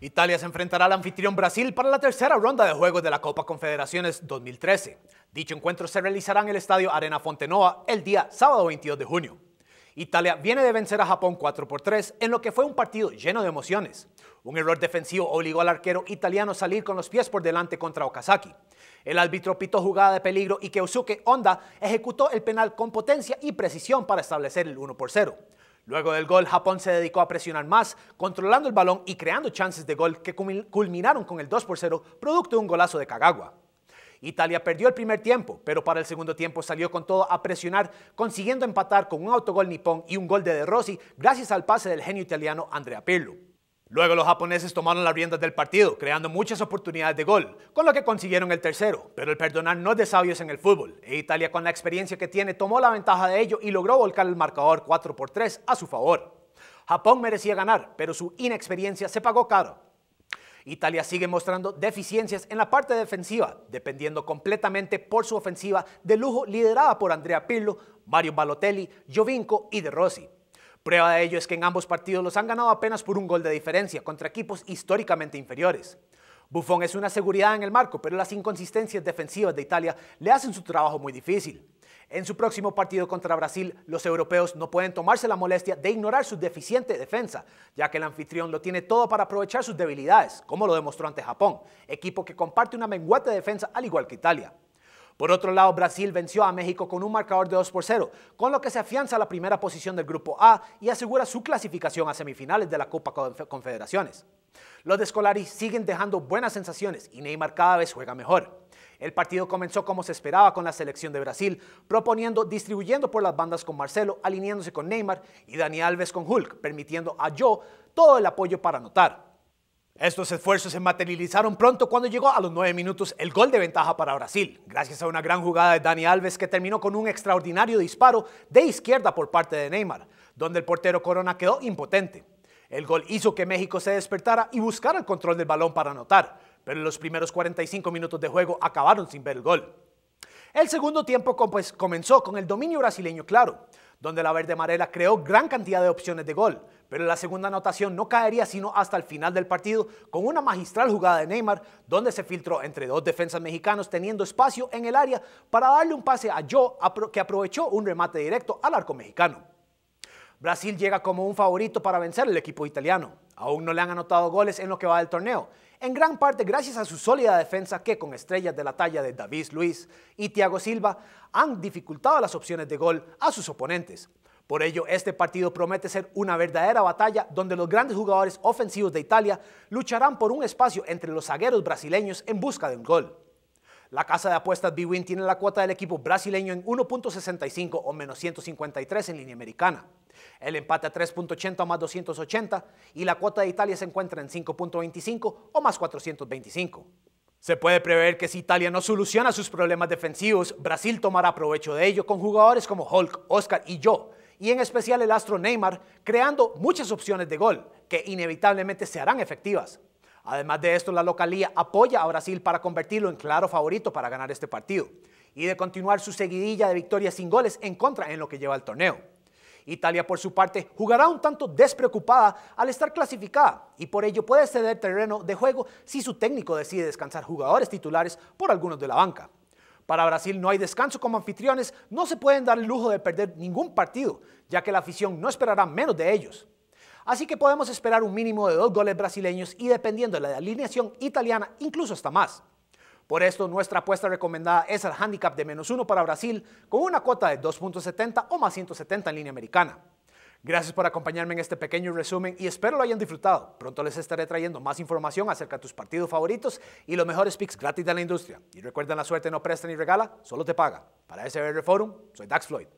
Italia se enfrentará al anfitrión Brasil para la tercera ronda de juegos de la Copa Confederaciones 2013. Dicho encuentro se realizará en el estadio Arena Fontenoa el día sábado 22 de junio. Italia viene de vencer a Japón 4 por 3 en lo que fue un partido lleno de emociones. Un error defensivo obligó al arquero italiano a salir con los pies por delante contra Okazaki. El árbitro pitó jugada de peligro y Keusuke Honda ejecutó el penal con potencia y precisión para establecer el 1 por 0. Luego del gol, Japón se dedicó a presionar más, controlando el balón y creando chances de gol que culminaron con el 2 por 0, producto de un golazo de Kagawa. Italia perdió el primer tiempo, pero para el segundo tiempo salió con todo a presionar, consiguiendo empatar con un autogol nipón y un gol de De Rossi gracias al pase del genio italiano Andrea Pirlo. Luego los japoneses tomaron las riendas del partido, creando muchas oportunidades de gol, con lo que consiguieron el tercero, pero el perdonar no es de sabios en el fútbol, e Italia con la experiencia que tiene tomó la ventaja de ello y logró volcar el marcador 4 por 3 a su favor. Japón merecía ganar, pero su inexperiencia se pagó caro. Italia sigue mostrando deficiencias en la parte defensiva, dependiendo completamente por su ofensiva de lujo liderada por Andrea Pirlo, Mario Balotelli, Jovinko y De Rossi. Prueba de ello es que en ambos partidos los han ganado apenas por un gol de diferencia contra equipos históricamente inferiores. Buffon es una seguridad en el marco, pero las inconsistencias defensivas de Italia le hacen su trabajo muy difícil. En su próximo partido contra Brasil, los europeos no pueden tomarse la molestia de ignorar su deficiente defensa, ya que el anfitrión lo tiene todo para aprovechar sus debilidades, como lo demostró ante Japón, equipo que comparte una menguante defensa al igual que Italia. Por otro lado, Brasil venció a México con un marcador de 2 por 0, con lo que se afianza la primera posición del Grupo A y asegura su clasificación a semifinales de la Copa Confederaciones. Los de Scolari siguen dejando buenas sensaciones y Neymar cada vez juega mejor. El partido comenzó como se esperaba con la selección de Brasil, proponiendo, distribuyendo por las bandas con Marcelo, alineándose con Neymar y Dani Alves con Hulk, permitiendo a Joe todo el apoyo para anotar. Estos esfuerzos se materializaron pronto cuando llegó a los 9 minutos el gol de ventaja para Brasil, gracias a una gran jugada de Dani Alves que terminó con un extraordinario disparo de izquierda por parte de Neymar, donde el portero Corona quedó impotente. El gol hizo que México se despertara y buscara el control del balón para anotar, pero los primeros 45 minutos de juego acabaron sin ver el gol. El segundo tiempo pues, comenzó con el dominio brasileño claro, donde la verde marela creó gran cantidad de opciones de gol, pero la segunda anotación no caería sino hasta el final del partido con una magistral jugada de Neymar, donde se filtró entre dos defensas mexicanos teniendo espacio en el área para darle un pase a Joe que aprovechó un remate directo al arco mexicano. Brasil llega como un favorito para vencer al equipo italiano. Aún no le han anotado goles en lo que va del torneo, en gran parte gracias a su sólida defensa que con estrellas de la talla de David Luis y Thiago Silva han dificultado las opciones de gol a sus oponentes. Por ello, este partido promete ser una verdadera batalla donde los grandes jugadores ofensivos de Italia lucharán por un espacio entre los zagueros brasileños en busca de un gol. La casa de apuestas Bwin tiene la cuota del equipo brasileño en 1.65 o menos 153 en línea americana. El empate a 3.80 o más 280 y la cuota de Italia se encuentra en 5.25 o más 425. Se puede prever que si Italia no soluciona sus problemas defensivos, Brasil tomará provecho de ello con jugadores como Hulk, Oscar y yo, y en especial el astro Neymar, creando muchas opciones de gol que inevitablemente se harán efectivas. Además de esto, la localía apoya a Brasil para convertirlo en claro favorito para ganar este partido y de continuar su seguidilla de victorias sin goles en contra en lo que lleva el torneo. Italia, por su parte, jugará un tanto despreocupada al estar clasificada y por ello puede ceder terreno de juego si su técnico decide descansar jugadores titulares por algunos de la banca. Para Brasil no hay descanso como anfitriones, no se pueden dar el lujo de perder ningún partido, ya que la afición no esperará menos de ellos. Así que podemos esperar un mínimo de dos goles brasileños y dependiendo de la alineación italiana, incluso hasta más. Por esto, nuestra apuesta recomendada es el handicap de menos uno para Brasil, con una cuota de 2.70 o más 170 en línea americana. Gracias por acompañarme en este pequeño resumen y espero lo hayan disfrutado. Pronto les estaré trayendo más información acerca de tus partidos favoritos y los mejores picks gratis de la industria. Y recuerden, la suerte no presta ni regala, solo te paga. Para SBR Forum, soy Dax Floyd.